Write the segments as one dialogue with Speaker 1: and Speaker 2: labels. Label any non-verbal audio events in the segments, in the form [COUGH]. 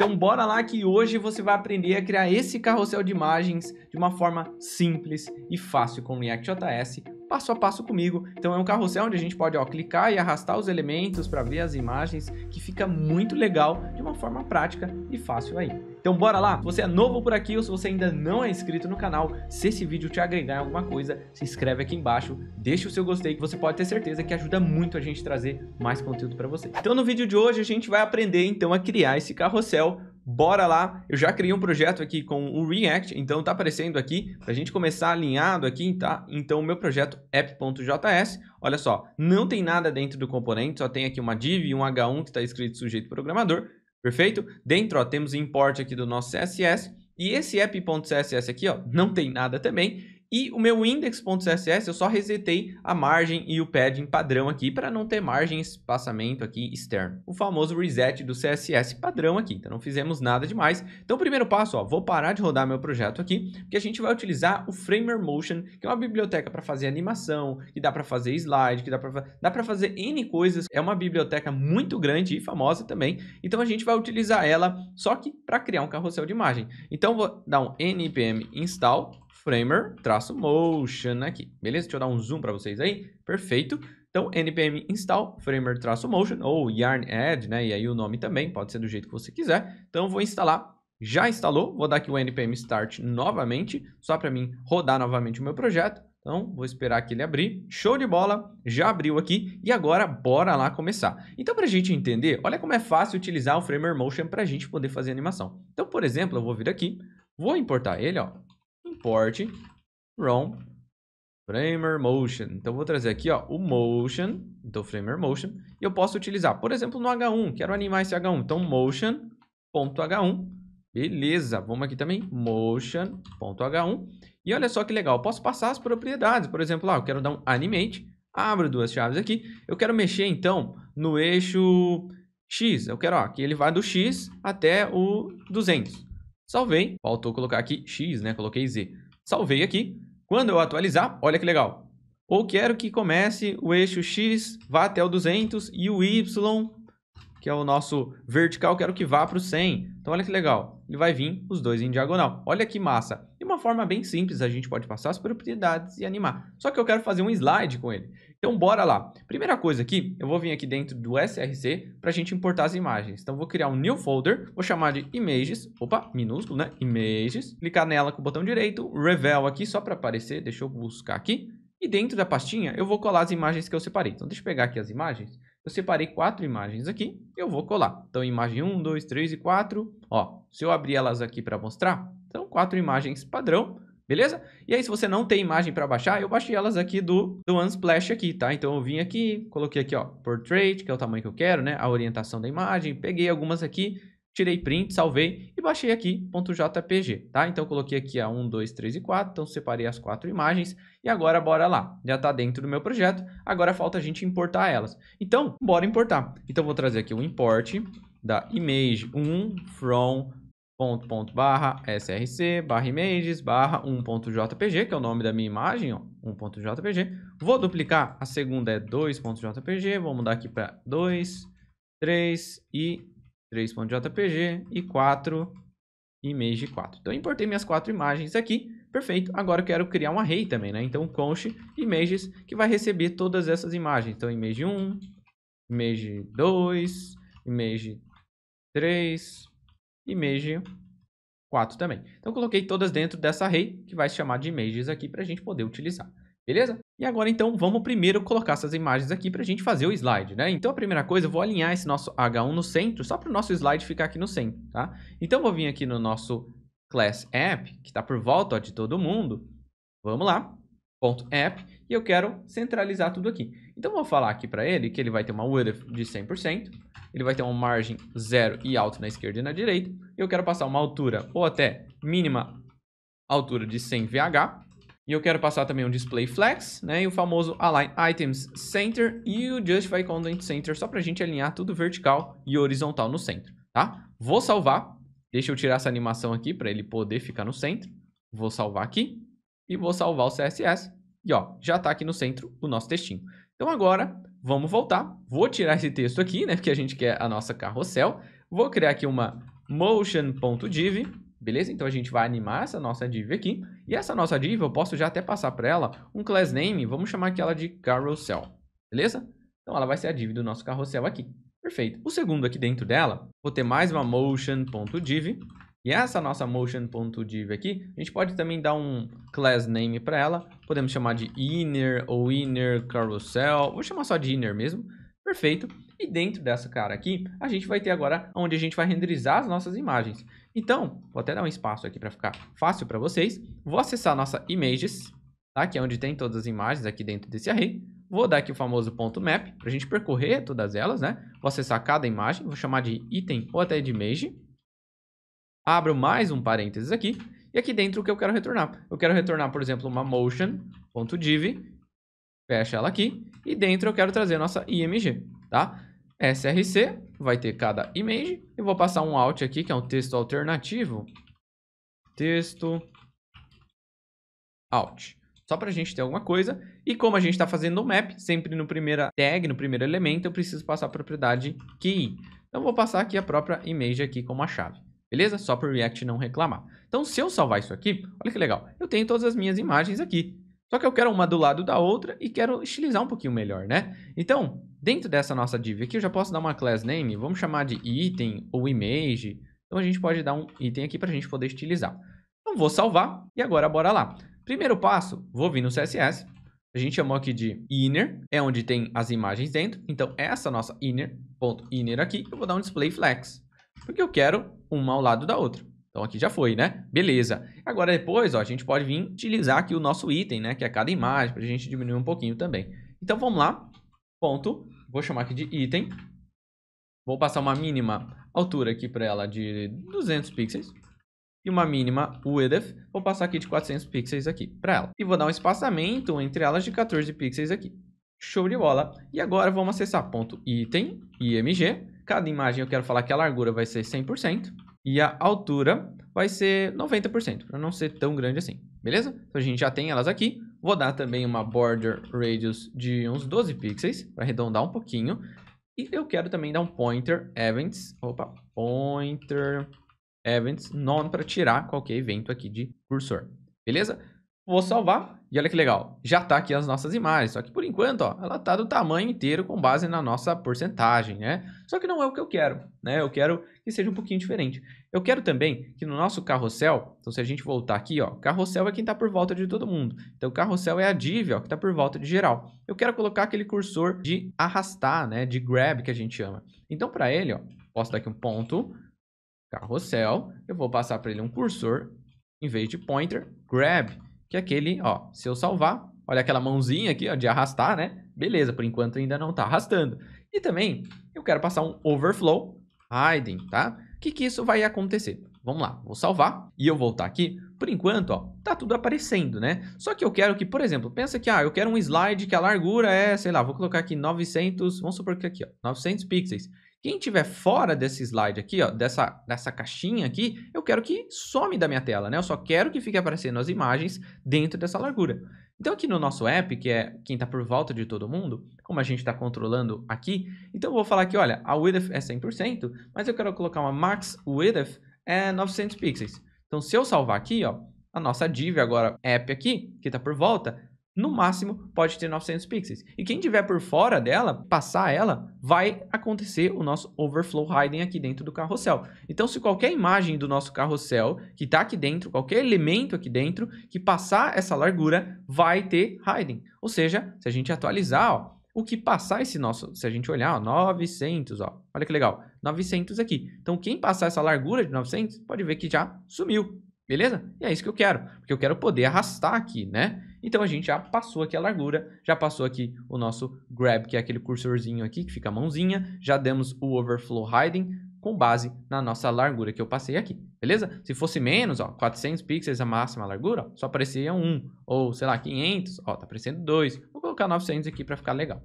Speaker 1: Então bora lá que hoje você vai aprender a criar esse carrossel de imagens de uma forma simples e fácil com React.js passo a passo comigo. Então é um carrossel onde a gente pode ó, clicar e arrastar os elementos para ver as imagens, que fica muito legal de uma forma prática e fácil aí. Então bora lá, se você é novo por aqui ou se você ainda não é inscrito no canal, se esse vídeo te agregar em alguma coisa, se inscreve aqui embaixo, deixa o seu gostei que você pode ter certeza que ajuda muito a gente trazer mais conteúdo para você. Então no vídeo de hoje a gente vai aprender então a criar esse carrossel Bora lá, eu já criei um projeto aqui com o React, então tá aparecendo aqui, pra gente começar alinhado aqui, tá? Então o meu projeto app.js, olha só, não tem nada dentro do componente, só tem aqui uma div e um h1 que está escrito sujeito programador, perfeito? Dentro, ó, temos import aqui do nosso CSS, e esse app.css aqui, ó, não tem nada também, e o meu index.css eu só resetei a margem e o padding padrão aqui para não ter margem espaçamento aqui externo. O famoso reset do CSS padrão aqui, então não fizemos nada demais. Então o primeiro passo, ó, vou parar de rodar meu projeto aqui, porque a gente vai utilizar o Framer Motion, que é uma biblioteca para fazer animação, que dá para fazer slide, que dá para dá para fazer N coisas. É uma biblioteca muito grande e famosa também. Então a gente vai utilizar ela só que para criar um carrossel de imagem. Então vou dar um npm install framer, traço motion aqui. Beleza? Deixa eu dar um zoom para vocês aí. Perfeito. Então, npm install framer traço motion ou yarn add, né? E aí o nome também, pode ser do jeito que você quiser. Então, vou instalar. Já instalou. Vou dar aqui o npm start novamente, só para mim rodar novamente o meu projeto. Então, vou esperar que ele abrir. Show de bola, já abriu aqui e agora bora lá começar. Então, para a gente entender, olha como é fácil utilizar o Framer Motion para a gente poder fazer animação. Então, por exemplo, eu vou vir aqui, vou importar ele, ó, import rom, Framer Motion. Então, vou trazer aqui ó, o Motion, então Framer Motion, e eu posso utilizar, por exemplo, no H1, quero animar esse H1. Então, motion.h1, beleza. Vamos aqui também, motion.h1. E olha só que legal, eu posso passar as propriedades. Por exemplo, lá, eu quero dar um animate, abro duas chaves aqui. Eu quero mexer, então, no eixo X. Eu quero ó, que ele vá do X até o 200. Salvei, faltou colocar aqui X, né? Coloquei Z. Salvei aqui. Quando eu atualizar, olha que legal. Ou quero que comece o eixo X, vá até o 200 e o Y, que é o nosso vertical, quero que vá para o 100. Então, olha que legal. Ele vai vir os dois em diagonal. Olha que massa uma forma bem simples, a gente pode passar as propriedades e animar. Só que eu quero fazer um slide com ele. Então, bora lá. Primeira coisa aqui, eu vou vir aqui dentro do SRC para a gente importar as imagens. Então, vou criar um new folder, vou chamar de images, opa, minúsculo, né? Images. Clicar nela com o botão direito, revel aqui só para aparecer, deixa eu buscar aqui. E dentro da pastinha, eu vou colar as imagens que eu separei. Então, deixa eu pegar aqui as imagens. Eu separei quatro imagens aqui, eu vou colar. Então, imagem 1, 2, 3 e 4. Ó, se eu abrir elas aqui para mostrar, então, quatro imagens padrão, beleza? E aí, se você não tem imagem para baixar, eu baixei elas aqui do, do Unsplash aqui, tá? Então, eu vim aqui, coloquei aqui, ó, Portrait, que é o tamanho que eu quero, né? A orientação da imagem, peguei algumas aqui, tirei print, salvei e baixei aqui .jpg, tá? Então, eu coloquei aqui a 1, 2, 3 e 4, então separei as quatro imagens e agora bora lá. Já está dentro do meu projeto, agora falta a gente importar elas. Então, bora importar. Então, vou trazer aqui o import da image 1 from ponto, ponto, barra, src, barra images, barra 1.jpg, que é o nome da minha imagem, ó, 1.jpg. Vou duplicar, a segunda é 2.jpg, vou mudar aqui para 2, 3 e 3.jpg e 4, image 4. Então, importei minhas quatro imagens aqui, perfeito. Agora eu quero criar um array também, né? Então, const images, que vai receber todas essas imagens. Então, image 1, image 2, image 3, image 4 também. Então, coloquei todas dentro dessa array, que vai se chamar de images aqui para a gente poder utilizar. Beleza? E agora, então, vamos primeiro colocar essas imagens aqui para a gente fazer o slide, né? Então, a primeira coisa, eu vou alinhar esse nosso H1 no centro, só para o nosso slide ficar aqui no centro, tá? Então, eu vou vir aqui no nosso class app, que está por volta ó, de todo mundo. Vamos lá, ponto app, e eu quero centralizar tudo aqui. Então, eu vou falar aqui para ele que ele vai ter uma width de 100%, ele vai ter uma margem zero e alto na esquerda e na direita. eu quero passar uma altura ou até mínima altura de 100 VH. E eu quero passar também um display flex, né? E o famoso align items center e o justify content center, só para a gente alinhar tudo vertical e horizontal no centro, tá? Vou salvar. Deixa eu tirar essa animação aqui para ele poder ficar no centro. Vou salvar aqui e vou salvar o CSS. E ó, já está aqui no centro o nosso textinho. Então agora vamos voltar. Vou tirar esse texto aqui, né? Porque a gente quer a nossa carrossel. Vou criar aqui uma motion.div, beleza? Então a gente vai animar essa nossa div aqui. E essa nossa div, eu posso já até passar para ela um class name, vamos chamar aquela de carrossel. beleza? Então ela vai ser a div do nosso carrossel aqui. Perfeito. O segundo aqui dentro dela, vou ter mais uma motion.div, e essa nossa motion.div aqui, a gente pode também dar um class name para ela. Podemos chamar de inner ou inner carousel. Vou chamar só de inner mesmo. Perfeito. E dentro dessa cara aqui, a gente vai ter agora onde a gente vai renderizar as nossas imagens. Então, vou até dar um espaço aqui para ficar fácil para vocês. Vou acessar a nossa images, tá? que é onde tem todas as imagens aqui dentro desse array. Vou dar aqui o famoso ponto .map para a gente percorrer todas elas, né? Vou acessar cada imagem, vou chamar de item ou até de image. Abro mais um parênteses aqui. E aqui dentro o que eu quero retornar? Eu quero retornar, por exemplo, uma motion.div. Fecha ela aqui. E dentro eu quero trazer a nossa img, tá? src vai ter cada image. e vou passar um alt aqui, que é um texto alternativo. Texto alt. Só para a gente ter alguma coisa. E como a gente está fazendo o um map, sempre no primeira tag, no primeiro elemento, eu preciso passar a propriedade key. Então, vou passar aqui a própria image aqui como a chave. Beleza? Só para o React não reclamar. Então, se eu salvar isso aqui, olha que legal. Eu tenho todas as minhas imagens aqui. Só que eu quero uma do lado da outra e quero estilizar um pouquinho melhor, né? Então, dentro dessa nossa div aqui, eu já posso dar uma class name. Vamos chamar de item ou image. Então, a gente pode dar um item aqui para a gente poder estilizar. Então, vou salvar e agora bora lá. Primeiro passo, vou vir no CSS. A gente chamou aqui de inner, é onde tem as imagens dentro. Então, essa nossa inner.inner .inner aqui, eu vou dar um display flex porque eu quero uma ao lado da outra. Então aqui já foi, né? Beleza. Agora depois, ó, a gente pode vir utilizar aqui o nosso item, né? Que é cada imagem, para a gente diminuir um pouquinho também. Então vamos lá. Ponto. Vou chamar aqui de item. Vou passar uma mínima altura aqui para ela de 200 pixels. E uma mínima width. Vou passar aqui de 400 pixels aqui para ela. E vou dar um espaçamento entre elas de 14 pixels aqui. Show de bola. E agora vamos acessar ponto item, img cada imagem eu quero falar que a largura vai ser 100% e a altura vai ser 90%, para não ser tão grande assim, beleza? Então a gente já tem elas aqui. Vou dar também uma border radius de uns 12 pixels, para arredondar um pouquinho. E eu quero também dar um pointer events, opa, pointer events non para tirar qualquer evento aqui de cursor, beleza? Vou salvar. E olha que legal, já está aqui as nossas imagens, só que por enquanto, ó, ela está do tamanho inteiro com base na nossa porcentagem, né? Só que não é o que eu quero, né? Eu quero que seja um pouquinho diferente. Eu quero também que no nosso carrossel, então se a gente voltar aqui, ó, carrossel é quem está por volta de todo mundo. Então carrossel é a div, ó, que está por volta de geral. Eu quero colocar aquele cursor de arrastar, né, de grab que a gente chama. Então para ele, ó, posso dar aqui um ponto, carrossel, eu vou passar para ele um cursor, em vez de pointer, grab, que aquele, ó, se eu salvar, olha aquela mãozinha aqui, ó, de arrastar, né? Beleza, por enquanto ainda não está arrastando. E também eu quero passar um overflow hiding, tá? O que, que isso vai acontecer? Vamos lá, vou salvar e eu voltar aqui. Por enquanto, ó, tá tudo aparecendo, né? Só que eu quero que, por exemplo, pensa que, ah, eu quero um slide que a largura é, sei lá, vou colocar aqui 900, vamos supor que aqui, ó, 900 pixels. Quem tiver fora desse slide aqui, ó, dessa, dessa caixinha aqui, eu quero que some da minha tela, né? Eu só quero que fique aparecendo as imagens dentro dessa largura. Então aqui no nosso app, que é quem está por volta de todo mundo, como a gente está controlando aqui, então eu vou falar que, olha, a width é 100%, mas eu quero colocar uma max width é 900 pixels. Então se eu salvar aqui, ó, a nossa div agora app aqui, que está por volta, no máximo pode ter 900 pixels. E quem tiver por fora dela, passar ela, vai acontecer o nosso overflow hiding aqui dentro do carrossel. Então, se qualquer imagem do nosso carrossel que está aqui dentro, qualquer elemento aqui dentro, que passar essa largura, vai ter hiding. Ou seja, se a gente atualizar, ó, o que passar esse nosso, se a gente olhar, ó, 900, ó, olha que legal, 900 aqui. Então, quem passar essa largura de 900, pode ver que já sumiu, beleza? E é isso que eu quero, porque eu quero poder arrastar aqui, né? Então a gente já passou aqui a largura, já passou aqui o nosso grab, que é aquele cursorzinho aqui que fica a mãozinha, já demos o overflow hiding com base na nossa largura que eu passei aqui, beleza? Se fosse menos, ó, 400 pixels a máxima largura, ó, só aparecia 1, ou sei lá, 500, ó, tá aparecendo 2. Vou colocar 900 aqui para ficar legal.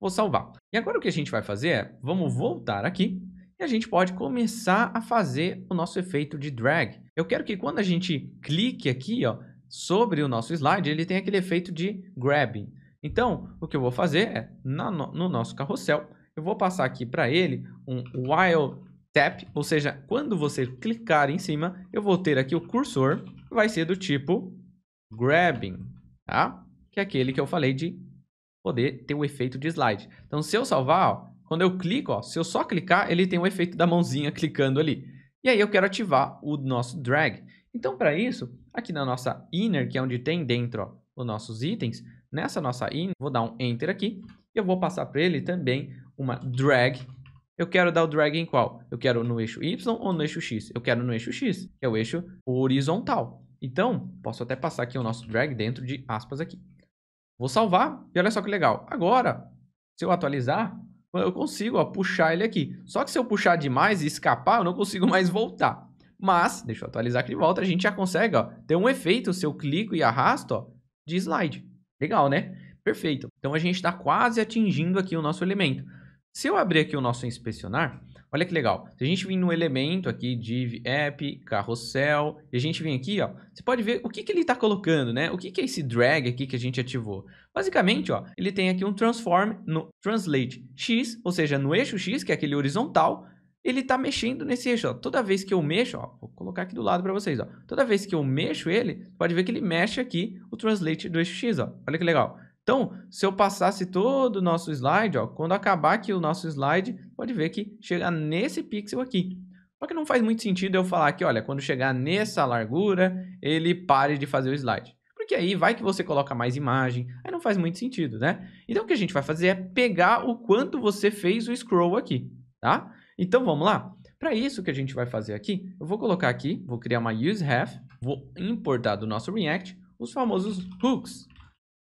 Speaker 1: Vou salvar. E agora o que a gente vai fazer é, vamos voltar aqui e a gente pode começar a fazer o nosso efeito de drag. Eu quero que quando a gente clique aqui, ó, sobre o nosso slide, ele tem aquele efeito de grabbing. Então, o que eu vou fazer é, na, no nosso carrossel, eu vou passar aqui para ele um while tap, ou seja, quando você clicar em cima, eu vou ter aqui o cursor, vai ser do tipo grabbing, tá? Que é aquele que eu falei de poder ter o efeito de slide. Então, se eu salvar, ó, quando eu clico, ó, se eu só clicar, ele tem o efeito da mãozinha [LAUGHS] clicando ali. E aí eu quero ativar o nosso drag. Então, para isso, Aqui na nossa inner, que é onde tem dentro ó, os nossos itens, nessa nossa inner, vou dar um enter aqui e eu vou passar para ele também uma drag. Eu quero dar o drag em qual? Eu quero no eixo Y ou no eixo X? Eu quero no eixo X, que é o eixo horizontal. Então, posso até passar aqui o nosso drag dentro de aspas aqui. Vou salvar e olha só que legal. Agora, se eu atualizar, eu consigo ó, puxar ele aqui. Só que se eu puxar demais e escapar, eu não consigo [LAUGHS] mais voltar. Mas, deixa eu atualizar aqui de volta, a gente já consegue ó, ter um efeito se eu clico e arrasto ó, de slide. Legal, né? Perfeito. Então a gente está quase atingindo aqui o nosso elemento. Se eu abrir aqui o nosso inspecionar, olha que legal. Se a gente vir no elemento aqui, div app, carrossel, e a gente vem aqui, ó, você pode ver o que, que ele está colocando, né? O que, que é esse drag aqui que a gente ativou? Basicamente, ó, ele tem aqui um transform no translate x, ou seja, no eixo x, que é aquele horizontal, ele está mexendo nesse eixo. Ó. Toda vez que eu mexo, ó, vou colocar aqui do lado para vocês. Ó. Toda vez que eu mexo ele, pode ver que ele mexe aqui o translate do eixo X. Ó. Olha que legal. Então, se eu passasse todo o nosso slide, ó, quando acabar aqui o nosso slide, pode ver que chega nesse pixel aqui. Só que não faz muito sentido eu falar que, olha, quando chegar nessa largura, ele pare de fazer o slide. Porque aí vai que você coloca mais imagem, aí não faz muito sentido, né? Então, o que a gente vai fazer é pegar o quanto você fez o scroll aqui, tá? Então vamos lá? Para isso que a gente vai fazer aqui, eu vou colocar aqui, vou criar uma useHave, vou importar do nosso React os famosos hooks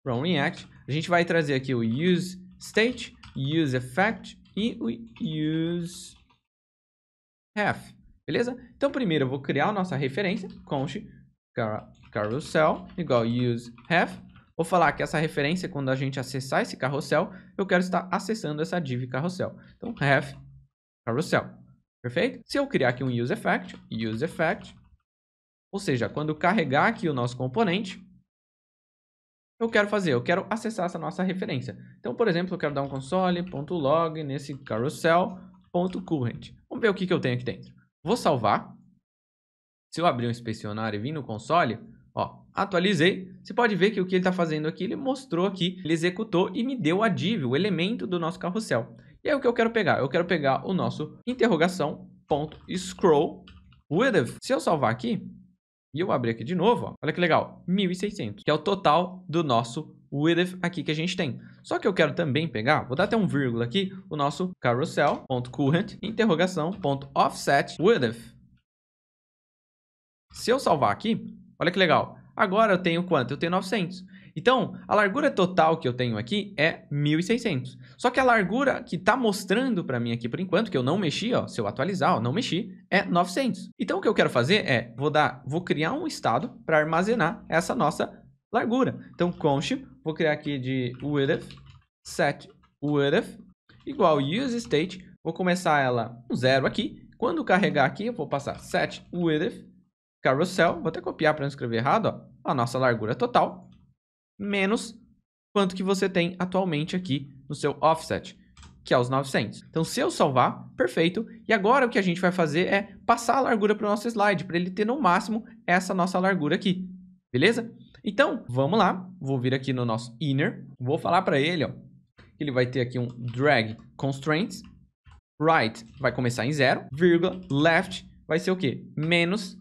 Speaker 1: from React. A gente vai trazer aqui o useState, useEffect e o useHave, beleza? Então primeiro eu vou criar a nossa referência, const carousel igual useHave. Vou falar que essa referência, quando a gente acessar esse carrossel, eu quero estar acessando essa div carrossel. Então, have carrossel. Perfeito? Se eu criar aqui um useEffect, useEffect, ou seja, quando carregar aqui o nosso componente, eu quero fazer? Eu quero acessar essa nossa referência. Então, por exemplo, eu quero dar um console.log nesse carousel.current. Vamos ver o que, que eu tenho aqui dentro. Vou salvar. Se eu abrir um inspecionário e vir no console, ó, atualizei. Você pode ver que o que ele está fazendo aqui, ele mostrou aqui, ele executou e me deu a div, o elemento do nosso carrossel. E aí o que eu quero pegar? Eu quero pegar o nosso interrogação ponto scroll with. Se eu salvar aqui e eu abrir aqui de novo, ó, olha que legal, 1.600, que é o total do nosso with aqui que a gente tem. Só que eu quero também pegar, vou dar até um vírgula aqui, o nosso carousel.current interrogação.offset with. Se eu salvar aqui, olha que legal, agora eu tenho quanto? Eu tenho 900. Então, a largura total que eu tenho aqui é 1.600. Só que a largura que está mostrando para mim aqui por enquanto, que eu não mexi, ó, se eu atualizar, ó, não mexi, é 900. Então, o que eu quero fazer é, vou, dar, vou criar um estado para armazenar essa nossa largura. Então, const, vou criar aqui de width, set width, igual use state, vou começar ela um zero aqui. Quando carregar aqui, eu vou passar set width, carousel, vou até copiar para não escrever errado, ó, a nossa largura total, menos quanto que você tem atualmente aqui no seu offset, que é os 900. Então, se eu salvar, perfeito. E agora o que a gente vai fazer é passar a largura para o nosso slide, para ele ter no máximo essa nossa largura aqui, beleza? Então, vamos lá. Vou vir aqui no nosso inner, vou falar para ele, ó, que ele vai ter aqui um drag constraints, right vai começar em zero, vírgula, left vai ser o quê? Menos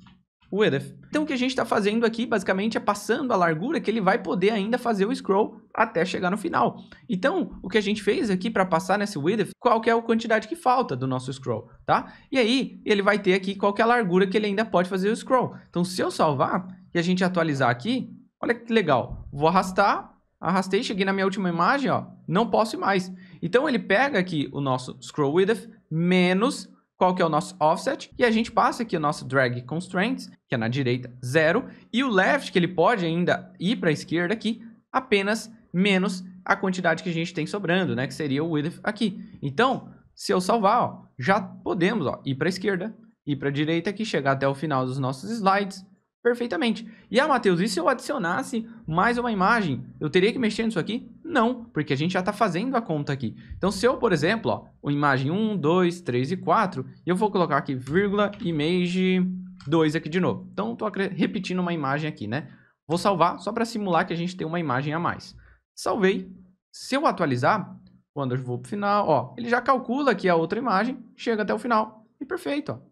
Speaker 1: o Então o que a gente está fazendo aqui basicamente é passando a largura que ele vai poder ainda fazer o scroll até chegar no final. Então o que a gente fez aqui para passar nesse width, qual que é a quantidade que falta do nosso scroll, tá? E aí ele vai ter aqui qual que é a largura que ele ainda pode fazer o scroll. Então se eu salvar e a gente atualizar aqui, olha que legal, vou arrastar, arrastei, cheguei na minha última imagem, ó, não posso ir mais. Então ele pega aqui o nosso scroll width menos qual que é o nosso offset, e a gente passa aqui o nosso drag constraints, que é na direita, zero E o left, que ele pode ainda ir para a esquerda aqui, apenas menos a quantidade que a gente tem sobrando, né? Que seria o width aqui. Então, se eu salvar, ó, já podemos ó, ir para a esquerda, ir para a direita aqui, chegar até o final dos nossos slides perfeitamente. E, ah, Matheus, e se eu adicionasse mais uma imagem, eu teria que mexer nisso aqui? Não, porque a gente já está fazendo a conta aqui. Então, se eu, por exemplo, ó, imagem 1, 2, 3 e 4, eu vou colocar aqui vírgula image 2 aqui de novo. Então, estou repetindo uma imagem aqui, né? Vou salvar só para simular que a gente tem uma imagem a mais. Salvei. Se eu atualizar, quando eu vou para o final, ó, ele já calcula aqui a outra imagem, chega até o final. E perfeito, ó.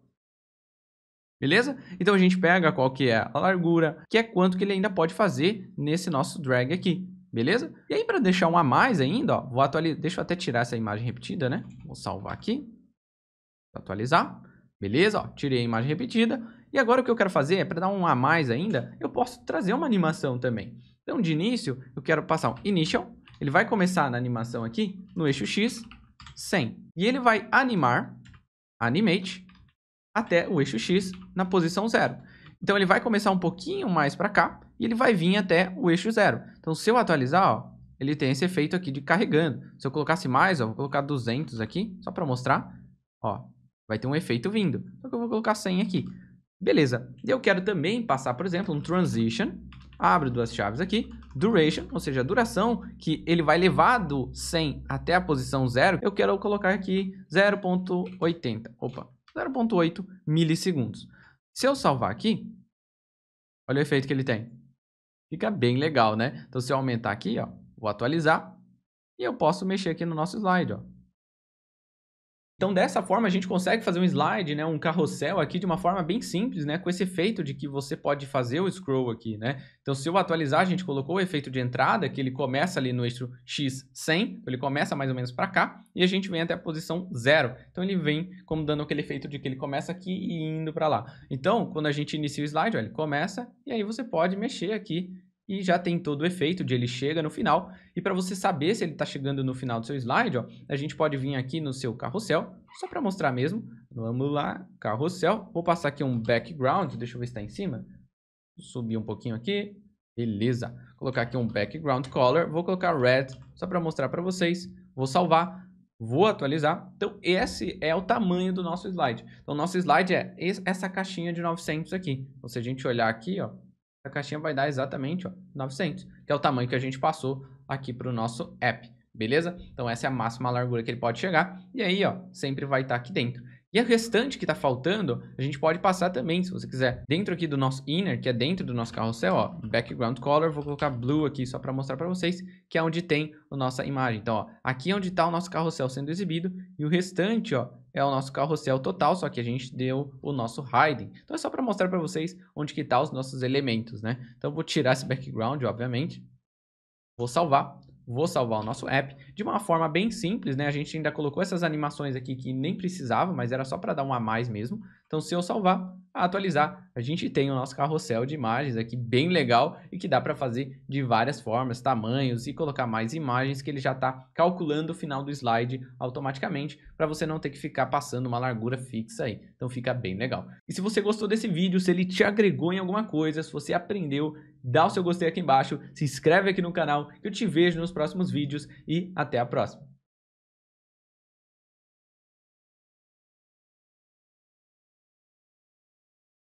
Speaker 1: Beleza? Então a gente pega qual que é a largura, que é quanto que ele ainda pode fazer nesse nosso drag aqui. Beleza? E aí para deixar um a mais ainda, ó, vou atualizar, deixa eu até tirar essa imagem repetida, né? Vou salvar aqui. Atualizar. Beleza? Ó, tirei a imagem repetida. E agora o que eu quero fazer, é para dar um a mais ainda, eu posso trazer uma animação também. Então, de início, eu quero passar um initial. Ele vai começar na animação aqui, no eixo X, 100. E ele vai animar, animate, até o eixo X na posição 0. Então, ele vai começar um pouquinho mais para cá e ele vai vir até o eixo 0. Então, se eu atualizar, ó, ele tem esse efeito aqui de carregando. Se eu colocasse mais, ó, vou colocar 200 aqui, só para mostrar, ó, vai ter um efeito vindo. Só que eu vou colocar 100 aqui. Beleza. Eu quero também passar, por exemplo, um transition. Abre duas chaves aqui. Duration, ou seja, a duração que ele vai levar do 100 até a posição 0. Eu quero colocar aqui 0.80. Opa, 0.8 milissegundos. Se eu salvar aqui, olha o efeito que ele tem. Fica bem legal, né? Então, se eu aumentar aqui, ó, vou atualizar e eu posso mexer aqui no nosso slide, ó. Então, dessa forma, a gente consegue fazer um slide, né, um carrossel aqui de uma forma bem simples, né, com esse efeito de que você pode fazer o scroll aqui, né. Então, se eu atualizar, a gente colocou o efeito de entrada, que ele começa ali no eixo X100, então ele começa mais ou menos para cá, e a gente vem até a posição zero. Então, ele vem como dando aquele efeito de que ele começa aqui e indo para lá. Então, quando a gente inicia o slide, ó, ele começa, e aí você pode mexer aqui e já tem todo o efeito de ele chega no final. E para você saber se ele está chegando no final do seu slide, ó, a gente pode vir aqui no seu carrossel, só para mostrar mesmo. Vamos lá, carrossel. Vou passar aqui um background, deixa eu ver se está em cima. Vou subir um pouquinho aqui, beleza. Vou colocar aqui um background color, vou colocar red, só para mostrar para vocês. Vou salvar, vou atualizar. Então, esse é o tamanho do nosso slide. Então, nosso slide é essa caixinha de 900 aqui. Então, se a gente olhar aqui, ó, a caixinha vai dar exatamente ó, 900, que é o tamanho que a gente passou aqui para o nosso app, beleza? Então essa é a máxima largura que ele pode chegar, e aí ó, sempre vai estar tá aqui dentro. E a restante que está faltando, a gente pode passar também, se você quiser. Dentro aqui do nosso inner, que é dentro do nosso carrossel, ó, uhum. background color, vou colocar blue aqui só para mostrar para vocês, que é onde tem a nossa imagem. Então, ó, aqui é onde está o nosso carrossel sendo exibido e o restante, ó, é o nosso carrossel total, só que a gente deu o nosso hiding. Então, é só para mostrar para vocês onde que está os nossos elementos, né? Então, vou tirar esse background, obviamente. Vou salvar vou salvar o nosso app de uma forma bem simples, né? A gente ainda colocou essas animações aqui que nem precisava, mas era só para dar um a mais mesmo. Então, se eu salvar, atualizar, a gente tem o nosso carrossel de imagens aqui bem legal e que dá para fazer de várias formas, tamanhos e colocar mais imagens que ele já está calculando o final do slide automaticamente para você não ter que ficar passando uma largura fixa aí. Então, fica bem legal. E se você gostou desse vídeo, se ele te agregou em alguma coisa, se você aprendeu, dá o seu gostei aqui embaixo, se inscreve aqui no canal, eu te vejo nos próximos vídeos e até a próxima.